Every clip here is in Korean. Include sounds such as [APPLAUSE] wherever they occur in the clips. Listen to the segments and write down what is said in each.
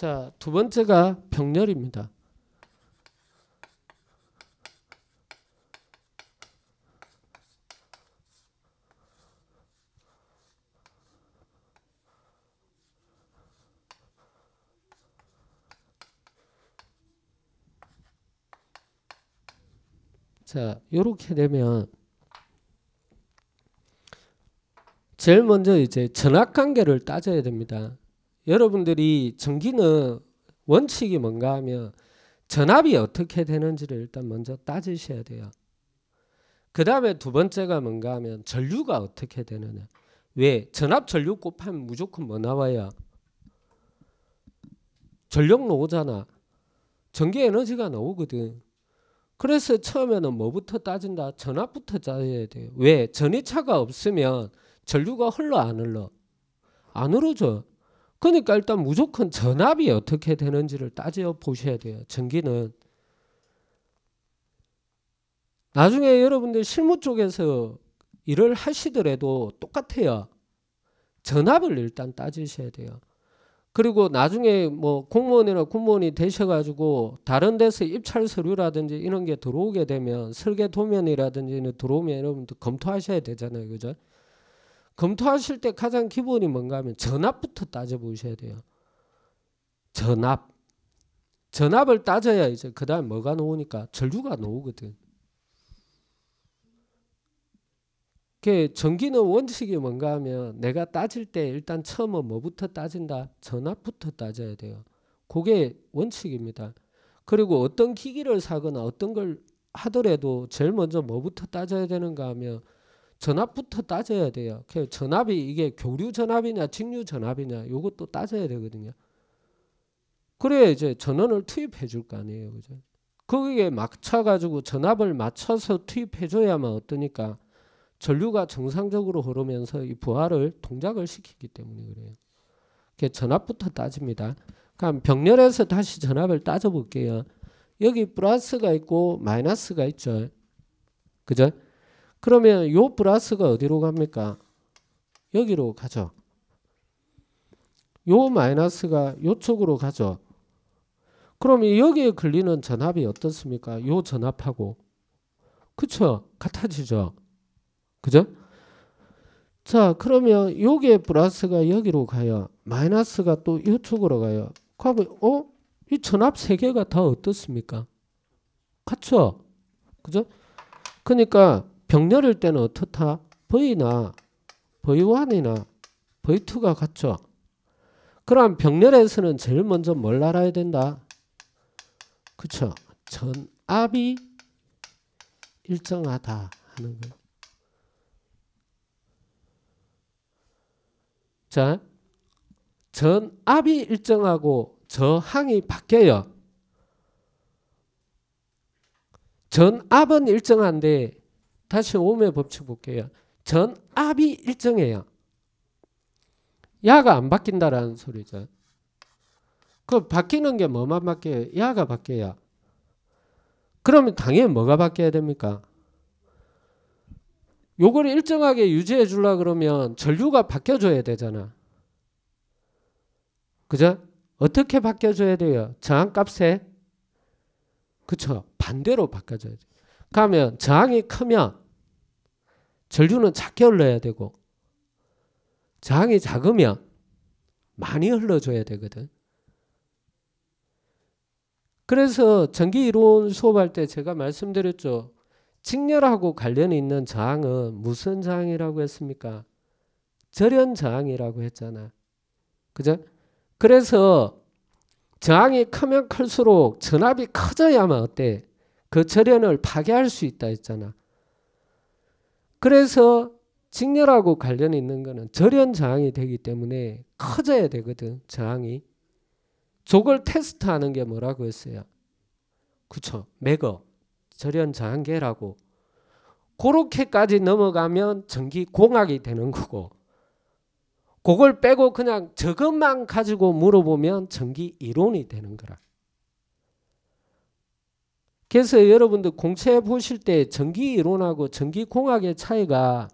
자, 두 번째가 병렬입니다. 자, 요렇게 되면 제일 먼저 이제 전학 관계를 따져야 됩니다. 여러분들이 전기는 원칙이 뭔가 하면 전압이 어떻게 되는지를 일단 먼저 따지셔야 돼요. 그 다음에 두 번째가 뭔가 하면 전류가 어떻게 되느냐. 왜? 전압 전류 곱하면 무조건 뭐 나와요? 전력로 오잖아. 전기 에너지가 나오거든. 그래서 처음에는 뭐부터 따진다? 전압부터 따져야 돼요. 왜? 전이차가 없으면 전류가 흘러 안 흘러? 안 흐르죠. 그러니까 일단 무조건 전압이 어떻게 되는지를 따져 보셔야 돼요. 전기는 나중에 여러분들 실무 쪽에서 일을 하시더라도 똑같아요. 전압을 일단 따지셔야 돼요. 그리고 나중에 뭐 공무원이나 군무원이 되셔가지고 다른 데서 입찰 서류라든지 이런 게 들어오게 되면 설계 도면이라든지 들어오면 여러분들 검토하셔야 되잖아요. 그죠? 검토하실 때 가장 기본이 뭔가 하면 전압부터 따져보셔야 돼요. 전압. 전압을 따져야 이제 그 다음 에 뭐가 나오니까 전류가 나오거든. 전기는 원칙이 뭔가 하면 내가 따질 때 일단 처음은 뭐부터 따진다? 전압부터 따져야 돼요. 그게 원칙입니다. 그리고 어떤 기기를 사거나 어떤 걸 하더라도 제일 먼저 뭐부터 따져야 되는가 하면 전압부터 따져야 돼요. 그 전압이 이게 교류 전압이냐 직류 전압이냐 요것도 따져야 되거든요. 그래야 이제 전원을 투입해 줄 거 아니에요. 그죠? 거기에 맞춰 가지고 전압을 맞춰서 투입해 줘야만 어떠니까 전류가 정상적으로 흐르면서 이 부하를 동작을 시키기 때문에 그래요. 그 전압부터 따집니다. 그럼 병렬에서 다시 전압을 따져 볼게요. 여기 플러스가 있고 마이너스가 있죠. 그죠? 그러면 요 플러스가 어디로 갑니까? 여기로 가죠. 요 마이너스가 요쪽으로 가죠. 그러면 여기에 걸리는 전압이 어떻습니까? 요 전압하고. 그쵸? 같아지죠. 그죠? 자, 그러면 여기 플러스가 여기로 가요. 마이너스가 또 이쪽으로 가요. 그러면, 어? 이 전압 세 개가 다 어떻습니까? 같죠? 그죠? 그러니까 병렬일 때는 어떻다? V나 V1이나 V2가 같죠. 그럼 병렬에서는 제일 먼저 뭘 알아야 된다? 그쵸? 전압이 일정하다 하는 거예요. 자, 전압이 일정하고 저항이 바뀌어요. 전압은 일정한데 다시 오음의 법칙 볼게요. 전압이 일정해요. 야가 안 바뀐다라는 소리죠. 그 바뀌는 게 뭐만 바뀌어요? 야가 바뀌어요. 그러면 당연히 뭐가 바뀌어야 됩니까? 요걸 일정하게 유지해 주려 그러면 전류가 바뀌어줘야 되잖아. 그죠? 어떻게 바뀌어줘야 돼요? 저항값에? 그쵸? 반대로 바뀌어줘야 돼. 그러면 저항이 크면 전류는 작게 흘러야 되고 저항이 작으면 많이 흘러줘야 되거든. 그래서 전기 이론 수업할 때 제가 말씀드렸죠. 직렬하고 관련이 있는 저항은 무슨 저항이라고 했습니까? 절연 저항이라고 했잖아. 그죠? 그래서 저항이 크면 클수록 전압이 커져야만 어때? 그 절연을 파괴할 수 있다 했잖아. 그래서 직렬하고 관련이 있는 거는 절연 저항이 되기 때문에 커져야 되거든. 저항이. 저걸 테스트하는 게 뭐라고 했어요? 그쵸. 매거. 절연 저항계라고. 그렇게까지 넘어가면 전기 공학이 되는 거고 그걸 빼고 그냥 저것만 가지고 물어보면 전기 이론이 되는 거라. 그래서 여러분들 공채 보실 때 전기 이론하고 전기 공학의 차이가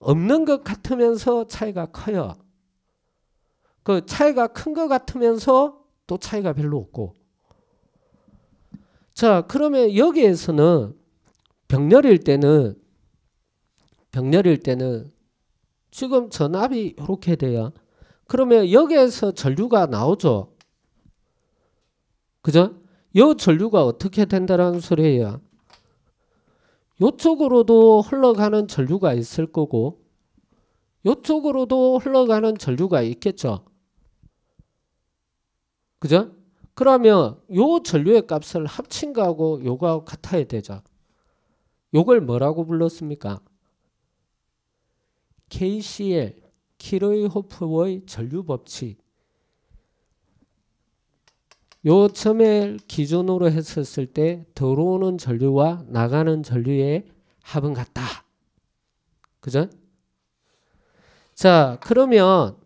없는 것 같으면서 차이가 커요. 그 차이가 큰 것 같으면서 또 차이가 별로 없고. 자, 그러면 여기에서는 병렬일 때는 병렬일 때는 지금 전압이 이렇게 돼요. 그러면 여기에서 전류가 나오죠. 그죠? 요 전류가 어떻게 된다라는 소리예요. 요쪽으로도 흘러가는 전류가 있을 거고 요쪽으로도 흘러가는 전류가 있겠죠. 그죠? 그러면 요 전류의 값을 합친 거하고 요거 같아야 되죠. 요걸 뭐라고 불렀습니까? KCL 키로이호프의 전류 법칙 요점에 기준으로 했었을 때 들어오는 전류와 나가는 전류의 합은 같다. 그죠? 자, 그러면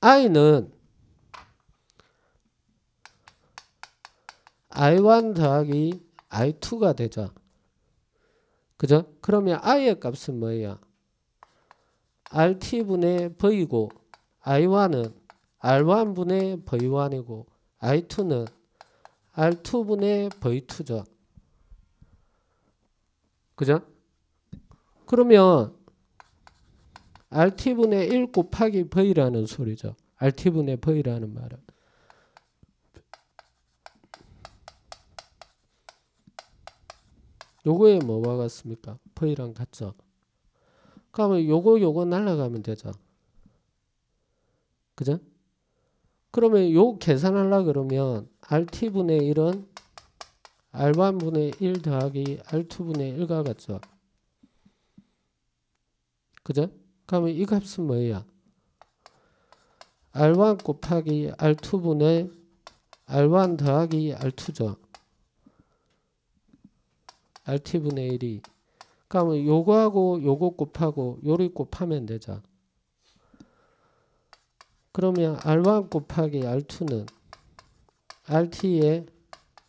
i는 i1 더하기 i2가 되죠. 그죠? 그러면 i의 값은 뭐예요? rt분의 v이고 i1은 r1분의 v1이고 I2는 R2분의 V2죠. 그죠? 그러면 RT분의 1 곱하기 V라는 소리죠. RT분의 V라는 말은. 요거에 뭐와 같습니까? V랑 같죠? 그러면 요거 요거 날라가면 되죠. 그죠? 그러면 요 계산하려 그러면 RT분의 1은 R1분의 1 더하기 R2분의 1과 같죠. 그죠? 그러면 이 값은 뭐예요? R1 곱하기 R2분의 R1 더하기 R2죠. RT분의 1이. 그러면 요거하고 요거 곱하고 요리 곱하면 되죠. 그러면 R1 곱하기 R2는 RT에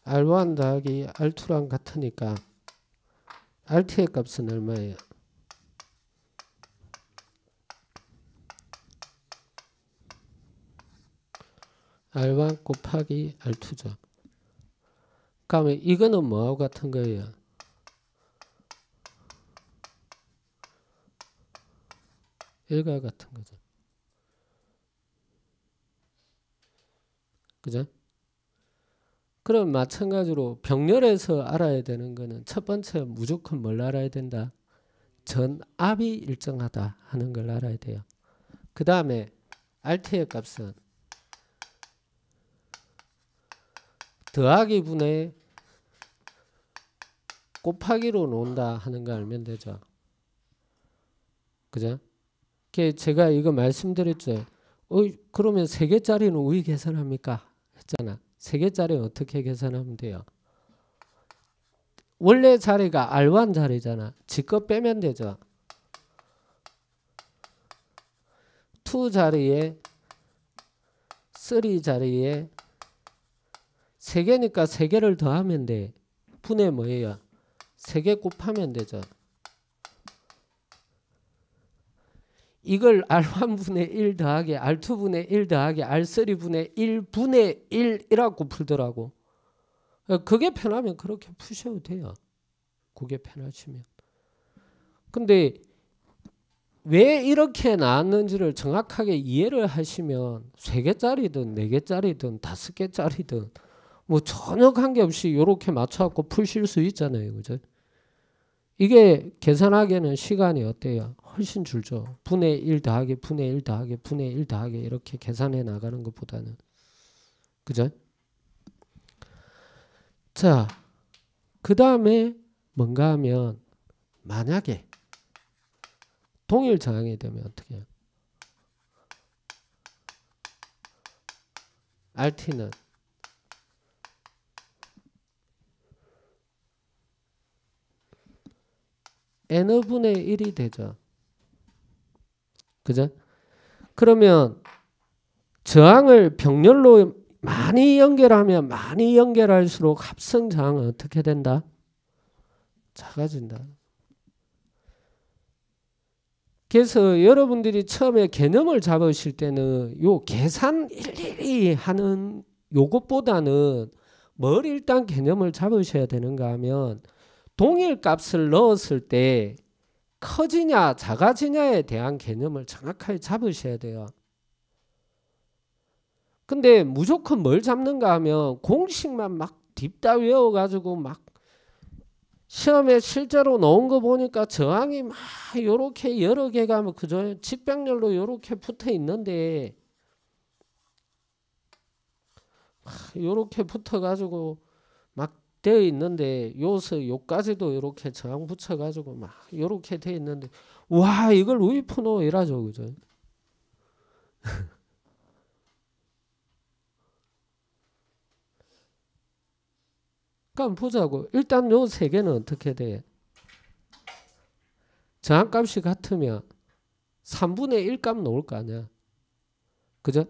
R1 더하기 R2랑 같으니까 RT의 값은 얼마예요? R1 곱하기 R2죠. 그러면 이거는 뭐하고 같은 거예요? 일과 같은 거죠. 그죠? 그럼 마찬가지로 병렬에서 알아야 되는 거는 첫 번째 무조건 뭘 알아야 된다? 전압이 일정하다 하는 걸 알아야 돼요. 그 다음에 RT의 값은 더하기 분의 곱하기로 논다 하는 걸 알면 되죠. 그죠? 제가 이거 말씀드렸죠. 어, 그러면 3개짜리는 우위 계산합니까? 같잖아. 세개짜리 어떻게 계산하면 돼요? 원래 자리가 R1 자리잖아. 지거 빼면 되죠. 2 자리에 3 자리에 3개니까 3개를 더하면 돼. 분의 뭐예요? 3개 곱하면 되죠. 이걸 R1분의 1 더하기 R2분의 1 더하기 R3분의 1분의 1이라고 풀더라고. 그게 편하면 그렇게 푸셔도 돼요. 그게 편하시면. 근데 왜 이렇게 나왔는지를 정확하게 이해를 하시면 3개짜리든4개짜리든5 개짜리든뭐 전혀 관계없이 이렇게 맞춰갖고 푸실 수 있잖아요. 그죠? 이게 계산하기에는 시간이 어때요? 훨씬 줄죠. 분의 1 더하기 분의 1 더하기 분의 1 더하기 이렇게 계산해 나가는 것보다는 그죠? 자, 그 다음에 뭔가 하면 만약에 동일 저항이 되면 어떻게 해요? RT는 n분의 1이 되죠. 그죠? 그러면 저항을 병렬로 많이 연결하면 많이 연결할수록 합성 저항은 어떻게 된다? 작아진다. 그래서 여러분들이 처음에 개념을 잡으실 때는 요 계산 일일이 하는 요것보다는 뭘 일단 개념을 잡으셔야 되는가 하면 동일 값을 넣었을 때 커지냐 작아지냐에 대한 개념을 정확하게 잡으셔야 돼요. 근데 무조건 뭘 잡는가 하면 공식만 막 딥다 외워가지고 막 시험에 실제로 넣은 거 보니까 저항이 막 요렇게 여러 개가 뭐 그저 직병렬로 요렇게 붙어 있는데 요렇게 붙어 가지고 되어 있는데 요새 요까지도 이렇게 저항 붙여가지고 막 이렇게 되어 있는데 와 이걸 우이프노 이라죠 그죠? [LAUGHS] 그럼 보자고 일단 요 세 개는 어떻게 돼? 저항값이 같으면 3분의 1값 나올 거 아니야. 그죠?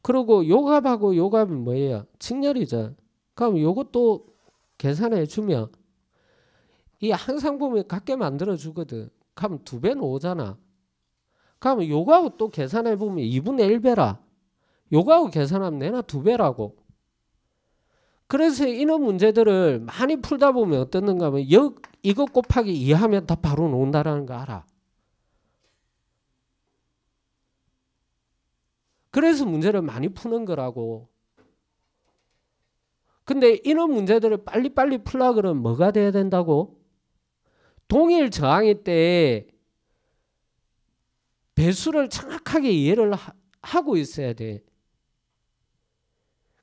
그리고 요값하고 요값은 뭐예요? 직렬이죠. 그럼 요것도 계산해 주면 이항상 보면 갖게 만들어 주거든. 그럼 두 배는 오잖아. 그러면 요거하고 또 계산해 보면 2분의 1배라. 요거하고 계산하면 내나 두 배라고. 그래서 이런 문제들을 많이 풀다 보면 어떻는가 하면 여, 이거 곱하기 2 하면 다 바로 나온다라는 거 알아. 그래서 문제를 많이 푸는 거라고. 근데 이런 문제들을 빨리빨리 풀라 그러면 뭐가 돼야 된다고? 동일 저항의 때 배수를 정확하게 이해를 하, 고 있어야 돼.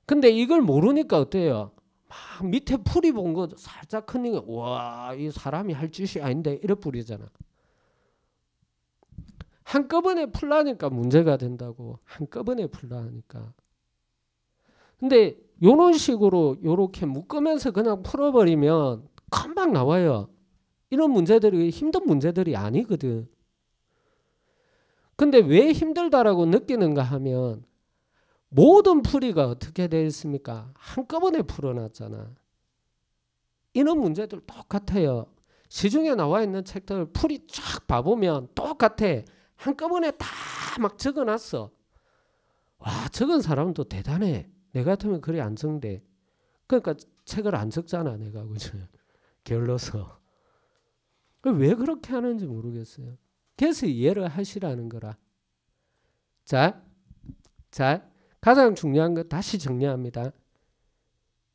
근데 이걸 모르니까 어때요? 막 밑에 풀이 본 거 살짝 큰닝 와, 이 사람이 할 짓이 아닌데 이래 뿌리잖아. 한꺼번에 풀라니까 문제가 된다고. 한꺼번에 풀라니까. 근데 요런 식으로 요렇게 묶으면서 그냥 풀어버리면 금방 나와요. 이런 문제들이 힘든 문제들이 아니거든. 근데 왜 힘들다라고 느끼는가 하면 모든 풀이가 어떻게 되어 있습니까? 한꺼번에 풀어놨잖아. 이런 문제들 똑같아요. 시중에 나와 있는 책들 풀이 쫙 봐보면 똑같아. 한꺼번에 다 막 적어놨어. 와, 적은 사람도 대단해. 내가 같으면 글이 안 성대. 그러니까 책을 안 적잖아, 내가. 그죠? [LAUGHS] 게을러서. 왜 그렇게 하는지 모르겠어요. 그래서 이해를 하시라는 거라. 자, 자, 가장 중요한 거 다시 정리합니다.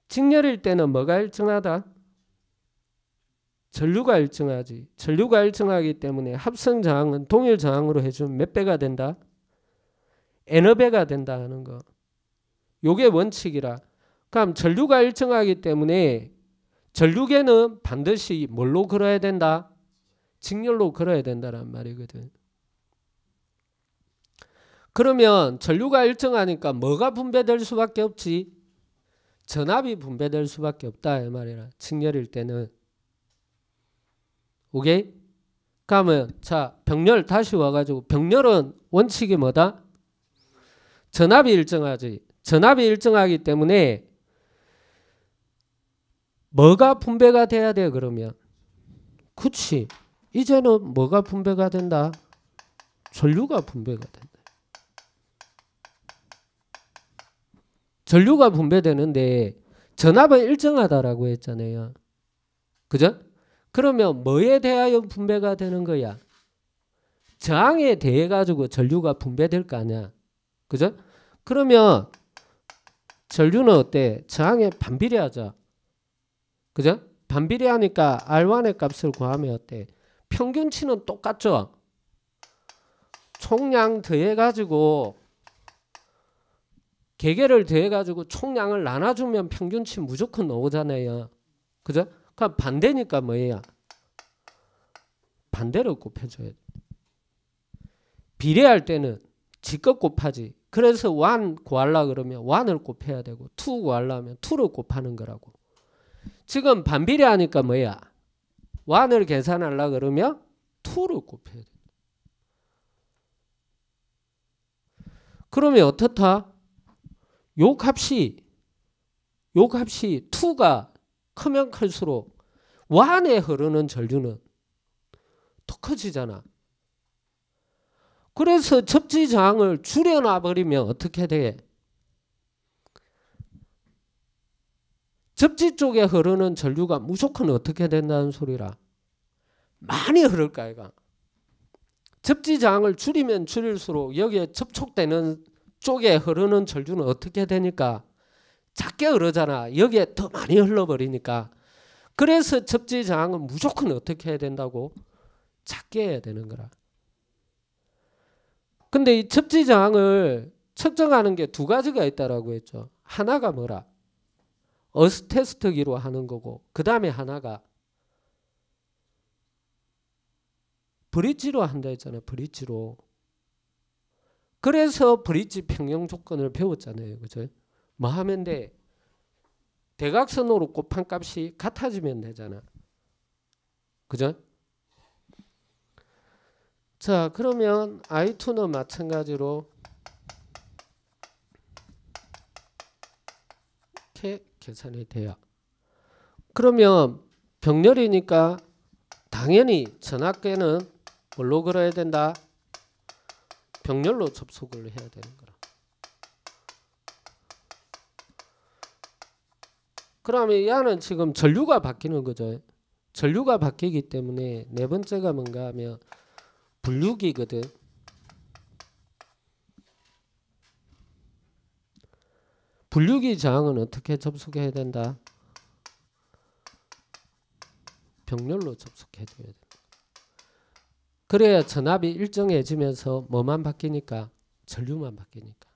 직렬일 때는 뭐가 일정하다? 전류가 일정하지. 전류가 일정하기 때문에 합성 저항은 동일 저항으로 해주면 몇 배가 된다? 에너 배가 된다 하는 거. 요게 원칙이라. 그럼 전류가 일정하기 때문에 전류계는 반드시 뭘로 걸어야 된다? 직렬로 걸어야 된다는 말이거든. 그러면 전류가 일정하니까 뭐가 분배될 수밖에 없지? 전압이 분배될 수밖에 없다 이 말이라. 직렬일 때는. 오케이? 그러면 자 병렬 다시 와가지고 병렬은 원칙이 뭐다? 전압이 일정하지. 전압이 일정하기 때문에 뭐가 분배가 돼야 돼 그러면 그치 이제는 뭐가 분배가 된다 전류가 분배가 된다 전류가 분배되는데 전압은 일정하다라고 했잖아요 그죠? 그러면 뭐에 대하여 분배가 되는 거야 저항에 대해 가지고 전류가 분배될 거 아니야 그죠? 그러면 전류는 어때? 저항에 반비례하죠. 그죠? 반비례하니까 R1의 값을 구하면 어때? 평균치는 똑같죠. 총량 더해가지고 개개를 더해가지고 총량을 나눠주면 평균치 무조건 나오잖아요. 그죠? 그럼 반대니까 뭐예요? 반대로 곱해줘야 돼. 비례할 때는 직급 곱하지 그래서 완 구하려 그러면 완을 곱해야 되고 투 구하려 하면 투를 곱하는 거라고. 지금 반비례 하니까 뭐야? 완을 계산하려 그러면 투를 곱해야 돼. 그러면 어떻다? 요 값이 요 값이 투가 크면 클수록 완에 흐르는 전류는 더 커지잖아. 그래서 접지 저항을 줄여놔 버리면 어떻게 돼? 접지 쪽에 흐르는 전류가 무조건 어떻게 된다는 소리라. 많이 흐를 까이가 접지 저을 줄이면 줄일수록 여기에 접촉되는 쪽에 흐르는 전류는 어떻게 되니까 작게 흐르잖아. 여기에 더 많이 흘러버리니까. 그래서 접지 저은 무조건 어떻게 해야 된다고? 작게 해야 되는 거라. 근데 이 첩지 저항을 측정하는 게 두 가지가 있다라고 했죠. 하나가 뭐라? 어스테스트기로 하는 거고 그 다음에 하나가 브릿지로 한다 했잖아요. 브릿지로. 그래서 브릿지 평형 조건을 배웠잖아요. 그죠? 뭐 하면 돼? 대각선으로 곱한 값이 같아지면 되잖아. 그죠? 자 그러면 I2는 마찬가지로 이렇게 계산이 돼요. 그러면 병렬이니까 당연히 전학계는 뭘로 걸어야 된다? 병렬로 접속을 해야 되는 거라. 그러면 이안 지금 전류가 바뀌는 거죠. 전류가 바뀌기 때문에 네 번째가 뭔가 하면 분류기거든. 분류기 저항은 어떻게 접속해야 된다? 병렬로 접속해줘야 된다. 그래야 전압이 일정해지면서 뭐만 바뀌니까? 전류만 바뀌니까.